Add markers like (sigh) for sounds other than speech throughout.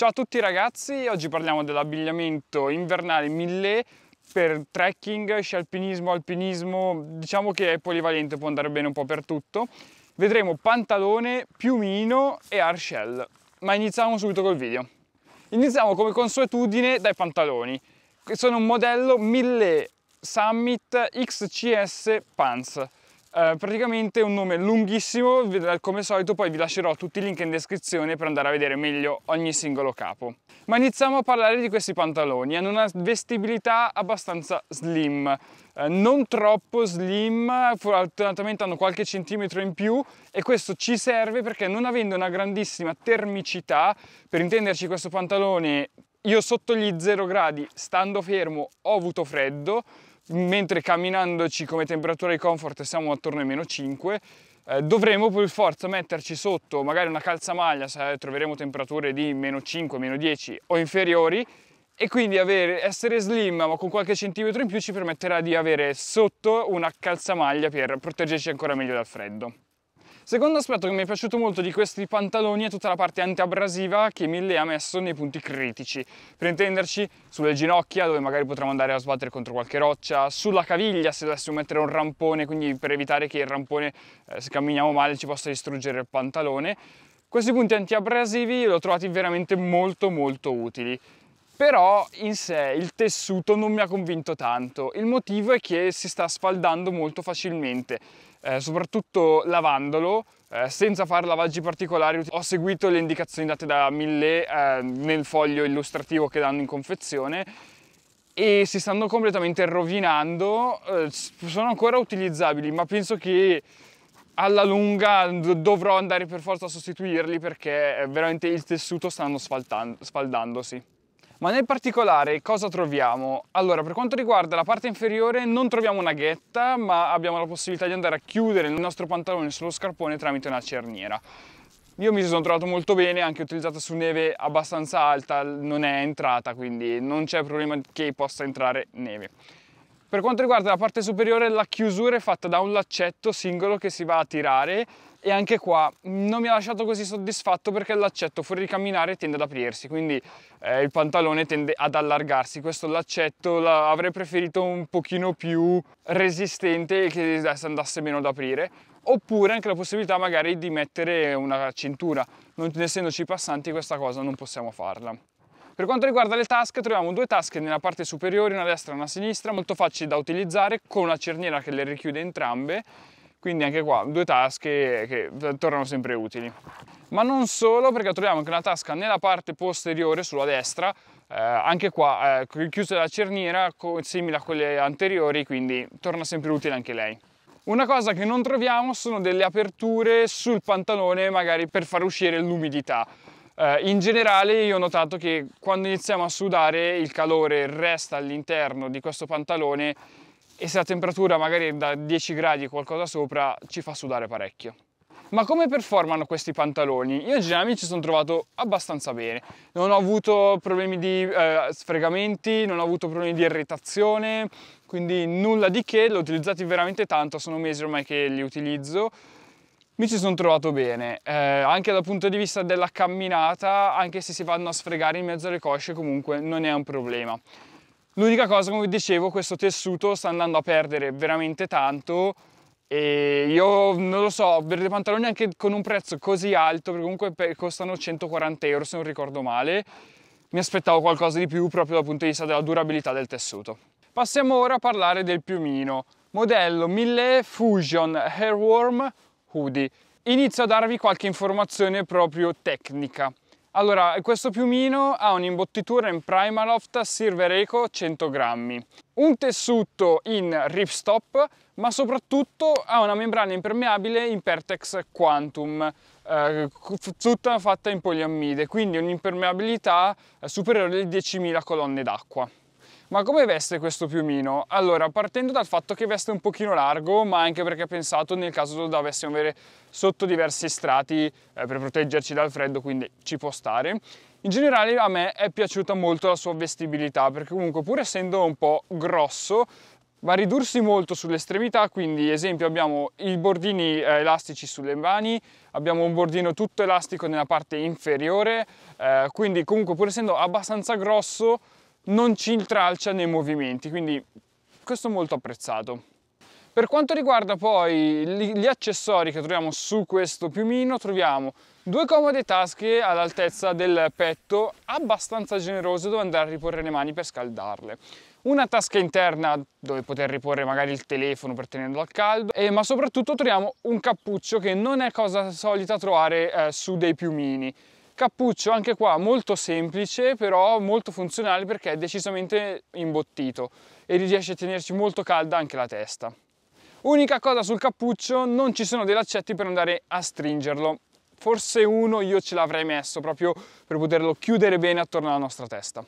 Ciao a tutti ragazzi, oggi parliamo dell'abbigliamento invernale 1000 per trekking, scialpinismo, alpinismo, diciamo che è polivalente, può andare bene un po' per tutto. Vedremo pantalone, piumino e arshell, ma iniziamo subito col video. Iniziamo come consuetudine dai pantaloni, che sono un modello 1000 Summit XCS Pants eh, praticamente un nome lunghissimo, come al solito poi vi lascerò tutti i link in descrizione per andare a vedere meglio ogni singolo capo. Ma iniziamo a parlare di questi pantaloni, hanno una vestibilità abbastanza slim, eh, non troppo slim, fortunatamente hanno qualche centimetro in più e questo ci serve perché non avendo una grandissima termicità, per intenderci questo pantalone io sotto gli 0 gradi, stando fermo, ho avuto freddo, mentre camminandoci come temperatura di comfort siamo attorno ai meno 5 eh, dovremo per forza metterci sotto magari una calzamaglia se troveremo temperature di meno 5, meno 10 o inferiori e quindi avere, essere slim ma con qualche centimetro in più ci permetterà di avere sotto una calzamaglia per proteggerci ancora meglio dal freddo. Secondo aspetto che mi è piaciuto molto di questi pantaloni è tutta la parte antiabrasiva che Mille ha messo nei punti critici. Per intenderci, sulle ginocchia dove magari potremmo andare a sbattere contro qualche roccia, sulla caviglia se dovessimo mettere un rampone, quindi per evitare che il rampone, eh, se camminiamo male, ci possa distruggere il pantalone. Questi punti antiabrasivi li ho trovati veramente molto molto utili però in sé il tessuto non mi ha convinto tanto. Il motivo è che si sta sfaldando molto facilmente eh, soprattutto lavandolo eh, senza fare lavaggi particolari ho seguito le indicazioni date da Millet eh, nel foglio illustrativo che danno in confezione e si stanno completamente rovinando eh, sono ancora utilizzabili ma penso che alla lunga dovrò andare per forza a sostituirli perché eh, veramente il tessuto stanno sfaldandosi ma nel particolare cosa troviamo? Allora, per quanto riguarda la parte inferiore non troviamo una ghetta, ma abbiamo la possibilità di andare a chiudere il nostro pantalone sullo scarpone tramite una cerniera. Io mi sono trovato molto bene, anche utilizzata su neve abbastanza alta, non è entrata, quindi non c'è problema che possa entrare neve. Per quanto riguarda la parte superiore, la chiusura è fatta da un laccetto singolo che si va a tirare e anche qua non mi ha lasciato così soddisfatto perché l'accetto fuori di camminare tende ad aprirsi quindi eh, il pantalone tende ad allargarsi questo l'accetto avrei preferito un pochino più resistente e che andasse meno ad aprire oppure anche la possibilità magari di mettere una cintura non essendoci passanti questa cosa non possiamo farla per quanto riguarda le tasche, troviamo due tasche nella parte superiore, una a destra e una a sinistra, molto facili da utilizzare, con una cerniera che le richiude entrambe quindi anche qua due tasche che eh, tornano sempre utili ma non solo perché troviamo anche una tasca nella parte posteriore sulla destra eh, anche qua eh, chiusa la cerniera simile a quelle anteriori quindi torna sempre utile anche lei una cosa che non troviamo sono delle aperture sul pantalone magari per far uscire l'umidità eh, in generale io ho notato che quando iniziamo a sudare il calore resta all'interno di questo pantalone e se la temperatura magari è da 10 gradi qualcosa sopra ci fa sudare parecchio. Ma come performano questi pantaloni? Io in generale mi ci sono trovato abbastanza bene, non ho avuto problemi di eh, sfregamenti, non ho avuto problemi di irritazione, quindi nulla di che, li ho utilizzati veramente tanto, sono mesi ormai che li utilizzo, mi ci sono trovato bene, eh, anche dal punto di vista della camminata, anche se si vanno a sfregare in mezzo alle cosce comunque non è un problema. L'unica cosa, come vi dicevo, questo tessuto sta andando a perdere veramente tanto e io non lo so, per dei pantaloni anche con un prezzo così alto, perché comunque costano 140 euro se non ricordo male, mi aspettavo qualcosa di più proprio dal punto di vista della durabilità del tessuto. Passiamo ora a parlare del piumino, modello 1000 Fusion Hairworm Hoodie. Inizio a darvi qualche informazione proprio tecnica. Allora, questo piumino ha un'imbottitura in Primaloft Silver Eco 100 grammi, un tessuto in ripstop, ma soprattutto ha una membrana impermeabile in Pertex Quantum, eh, tutta fatta in poliammide, quindi un'impermeabilità eh, superiore alle 10.000 colonne d'acqua. Ma come veste questo piumino? Allora, partendo dal fatto che veste un pochino largo, ma anche perché ho pensato nel caso dovessimo avere sotto diversi strati eh, per proteggerci dal freddo, quindi ci può stare. In generale a me è piaciuta molto la sua vestibilità, perché comunque pur essendo un po' grosso, va a ridursi molto sulle estremità, quindi esempio abbiamo i bordini eh, elastici sulle mani, abbiamo un bordino tutto elastico nella parte inferiore, eh, quindi comunque pur essendo abbastanza grosso non ci intralcia nei movimenti, quindi questo è molto apprezzato. Per quanto riguarda poi gli accessori che troviamo su questo piumino, troviamo due comode tasche all'altezza del petto abbastanza generose dove andare a riporre le mani per scaldarle. Una tasca interna dove poter riporre magari il telefono per tenerlo al caldo, eh, ma soprattutto troviamo un cappuccio che non è cosa solita trovare eh, su dei piumini Cappuccio anche qua molto semplice però molto funzionale perché è decisamente imbottito e riesce a tenerci molto calda anche la testa. Unica cosa sul cappuccio, non ci sono dei laccetti per andare a stringerlo. Forse uno io ce l'avrei messo proprio per poterlo chiudere bene attorno alla nostra testa.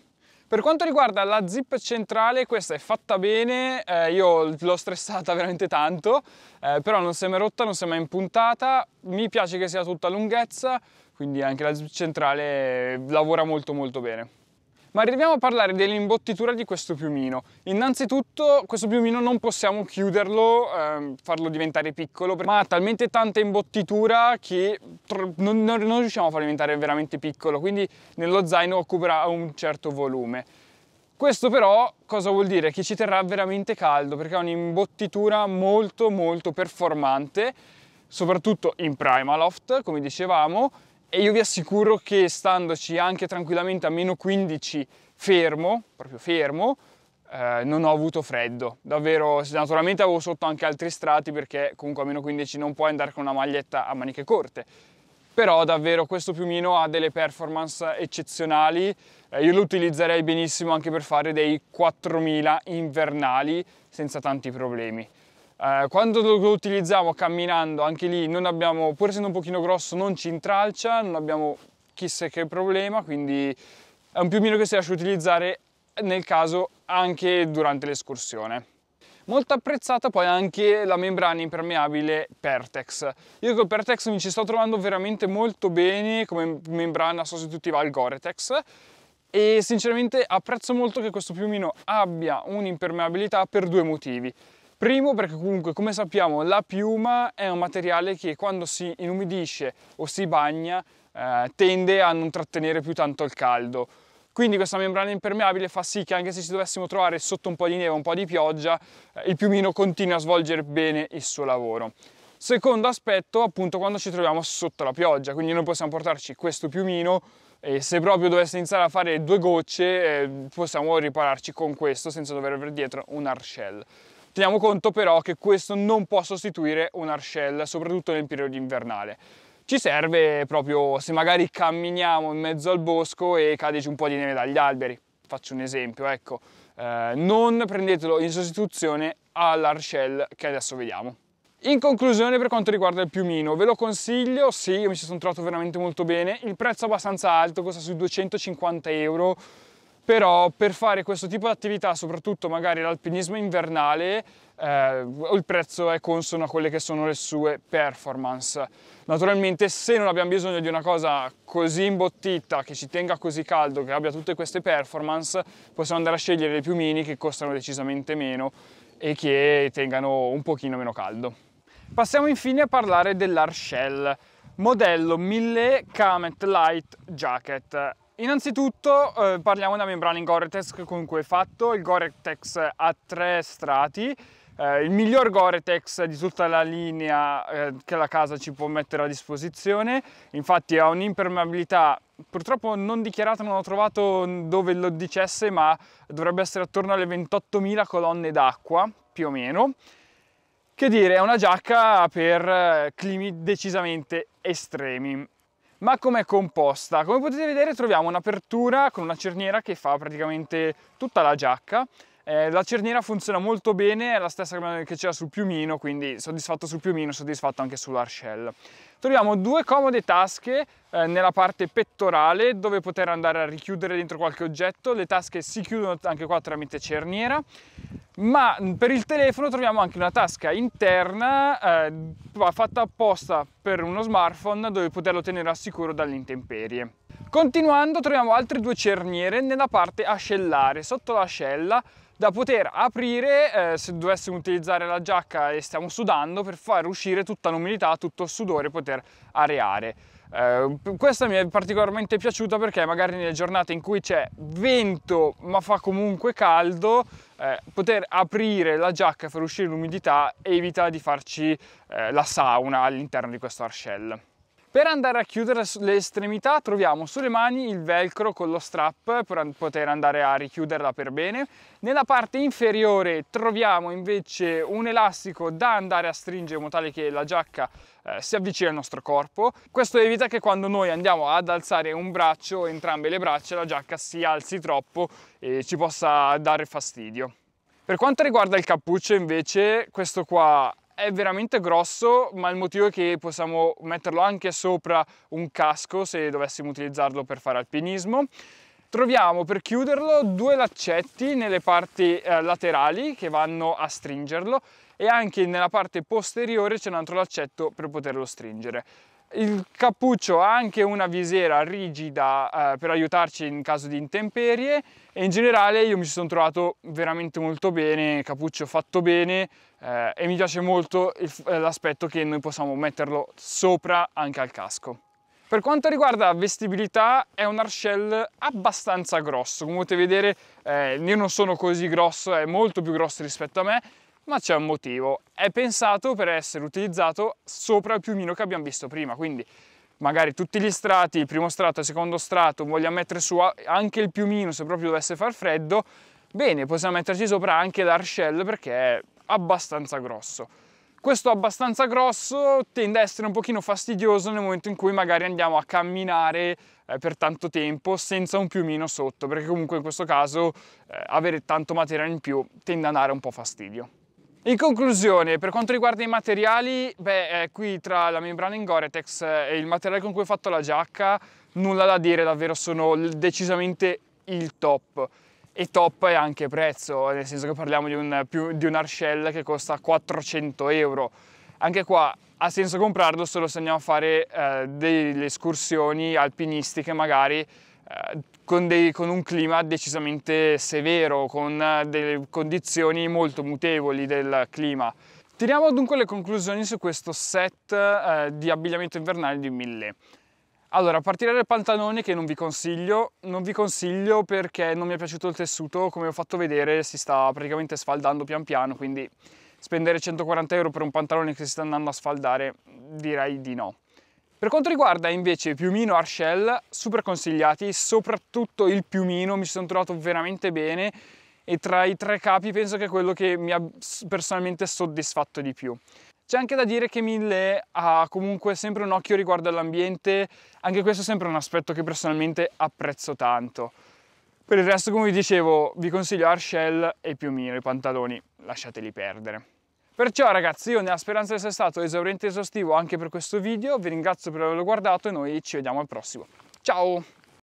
Per quanto riguarda la zip centrale, questa è fatta bene, eh, io l'ho stressata (laughs) veramente tanto, eh, però non si è mai rotta, non si è mai impuntata, mi piace che sia tutta lunghezza, quindi anche la zip centrale lavora molto molto bene. Ma arriviamo a parlare dell'imbottitura di questo piumino. Innanzitutto questo piumino non possiamo chiuderlo, ehm, farlo diventare piccolo, ma ha talmente tanta imbottitura che non, non, non, riusciamo a farlo diventare veramente piccolo, quindi nello zaino occuperà un certo volume. Questo però cosa vuol dire? Che ci terrà veramente caldo perché ha un'imbottitura molto molto performante, soprattutto in Primaloft, come dicevamo, e io vi assicuro che standoci anche tranquillamente a meno 15 fermo, proprio fermo, eh, non ho avuto freddo. Davvero, naturalmente avevo sotto anche altri strati perché comunque a meno 15 non puoi andare con una maglietta a maniche corte. Però davvero questo piumino ha delle performance eccezionali, eh, io lo utilizzerei benissimo anche per fare dei 4000 invernali senza tanti problemi. Eh, quando lo utilizziamo camminando, anche lì non abbiamo, pur essendo un pochino grosso, non ci intralcia, non abbiamo chissà che problema, quindi è un piumino che si lascia utilizzare nel caso anche durante l'escursione. Molto apprezzata poi anche la membrana impermeabile Pertex. Io col Pertex mi ci sto trovando veramente molto bene come membrana sostitutiva al Goretex e sinceramente apprezzo molto che questo piumino abbia un'impermeabilità per due motivi. Primo perché comunque come sappiamo la piuma è un materiale che quando si inumidisce o si bagna eh, tende a non trattenere più tanto il caldo. Quindi questa membrana impermeabile fa sì che anche se ci dovessimo trovare sotto un po' di neve, o un po' di pioggia, eh, il piumino continua a svolgere bene il suo lavoro. Secondo aspetto, appunto, quando ci troviamo sotto la pioggia, quindi noi possiamo portarci questo piumino e se proprio dovesse iniziare a fare due gocce eh, possiamo ripararci con questo senza dover avere dietro un shell. Teniamo conto però che questo non può sostituire un Arshell, soprattutto nel periodo invernale. Ci serve proprio se magari camminiamo in mezzo al bosco e cadeci un po' di neve dagli alberi. Faccio un esempio, ecco. Eh, non prendetelo in sostituzione all'Arshell che adesso vediamo. In conclusione per quanto riguarda il piumino, ve lo consiglio, sì, io mi ci sono trovato veramente molto bene, il prezzo è abbastanza alto, costa sui 250 euro, però per fare questo tipo di attività, soprattutto magari l'alpinismo invernale, eh, il prezzo è consono a quelle che sono le sue performance. Naturalmente se non abbiamo bisogno di una cosa così imbottita, che ci tenga così caldo, che abbia tutte queste performance, possiamo andare a scegliere le piumini che costano decisamente meno e che tengano un pochino meno caldo. Passiamo infine a parlare dell'Arshell, modello 1000 Kamet Light Jacket Innanzitutto eh, parliamo della membrana in Gore-Tex con cui è fatto, il Gore-Tex ha tre strati, eh, il miglior Gore-Tex di tutta la linea eh, che la casa ci può mettere a disposizione, infatti ha un'impermeabilità purtroppo non dichiarata, non ho trovato dove lo dicesse, ma dovrebbe essere attorno alle 28.000 colonne d'acqua, più o meno. Che dire, è una giacca per eh, climi decisamente estremi ma com'è composta? Come potete vedere troviamo un'apertura con una cerniera che fa praticamente tutta la giacca eh, la cerniera funziona molto bene, è la stessa che c'era sul piumino, quindi soddisfatto sul piumino, soddisfatto anche sull'Arshell. Troviamo due comode tasche eh, nella parte pettorale dove poter andare a richiudere dentro qualche oggetto, le tasche si chiudono anche qua tramite cerniera ma per il telefono troviamo anche una tasca interna eh, fatta apposta per uno smartphone dove poterlo tenere al sicuro dalle intemperie. Continuando troviamo altre due cerniere nella parte ascellare, sotto l'ascella, da poter aprire eh, se dovessimo utilizzare la giacca e stiamo sudando per far uscire tutta l'umidità, tutto il sudore e poter areare. Eh, questa mi è particolarmente piaciuta perché magari nelle giornate in cui c'è vento ma fa comunque caldo eh, poter aprire la giacca e far uscire l'umidità evita di farci eh, la sauna all'interno di questo arshell. Per andare a chiudere le estremità troviamo sulle mani il velcro con lo strap per poter andare a richiuderla per bene. Nella parte inferiore troviamo invece un elastico da andare a stringere in modo tale che la giacca eh, si avvicini al nostro corpo. Questo evita che quando noi andiamo ad alzare un braccio o entrambe le braccia la giacca si alzi troppo e ci possa dare fastidio. Per quanto riguarda il cappuccio invece questo qua è veramente grosso, ma il motivo è che possiamo metterlo anche sopra un casco se dovessimo utilizzarlo per fare alpinismo. Troviamo per chiuderlo due laccetti nelle parti eh, laterali che vanno a stringerlo e anche nella parte posteriore c'è un altro laccetto per poterlo stringere il cappuccio ha anche una visiera rigida eh, per aiutarci in caso di intemperie e in generale io mi sono trovato veramente molto bene, cappuccio fatto bene eh, e mi piace molto eh, l'aspetto che noi possiamo metterlo sopra anche al casco. Per quanto riguarda vestibilità è un Arshell abbastanza grosso, come potete vedere eh, io non sono così grosso, è molto più grosso rispetto a me ma c'è un motivo. È pensato per essere utilizzato sopra il piumino che abbiamo visto prima, quindi magari tutti gli strati, il primo strato, il secondo strato, vogliamo mettere su anche il piumino se proprio dovesse far freddo, bene, possiamo metterci sopra anche l'Arshell perché è abbastanza grosso. Questo abbastanza grosso tende a essere un pochino fastidioso nel momento in cui magari andiamo a camminare eh, per tanto tempo senza un piumino sotto, perché comunque in questo caso eh, avere tanto materiale in più tende a dare un po' fastidio. In conclusione, per quanto riguarda i materiali, beh, eh, qui tra la membrana in Goretex eh, e il materiale con cui ho fatto la giacca, nulla da dire, davvero sono decisamente il top. E top è anche prezzo, nel senso che parliamo di un, di un Arshell che costa 400 euro. Anche qua ha senso comprarlo solo se andiamo a fare eh, delle escursioni alpinistiche magari eh, con, dei, con, un clima decisamente severo, con eh, delle condizioni molto mutevoli del clima. Tiriamo dunque le conclusioni su questo set eh, di abbigliamento invernale di 1000. Allora, a partire dal pantalone che non vi consiglio, non vi consiglio perché non mi è piaciuto il tessuto, come ho fatto vedere si sta praticamente sfaldando pian piano, quindi spendere 140 euro per un pantalone che si sta andando a sfaldare direi di no. Per quanto riguarda invece piumino Arshell, super consigliati, soprattutto il piumino, mi sono trovato veramente bene e tra i tre capi penso che è quello che mi ha personalmente soddisfatto di più. C'è anche da dire che Mille ha comunque sempre un occhio riguardo all'ambiente, anche questo è sempre un aspetto che personalmente apprezzo tanto. Per il resto, come vi dicevo, vi consiglio Arshell e piumino, i pantaloni lasciateli perdere. Perciò ragazzi io nella speranza di essere stato esauriente e esaustivo anche per questo video, vi ringrazio per averlo guardato e noi ci vediamo al prossimo. Ciao!